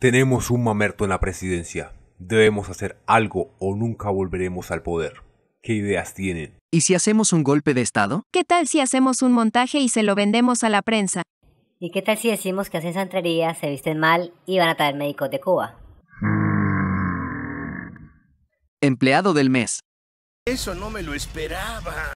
Tenemos un mamerto en la presidencia. Debemos hacer algo o nunca volveremos al poder. ¿Qué ideas tienen? ¿Y si hacemos un golpe de Estado? ¿Qué tal si hacemos un montaje y se lo vendemos a la prensa? ¿Y qué tal si decimos que hacen santería, se visten mal y van a traer médicos de Cuba? Empleado del mes. Eso no me lo esperaba.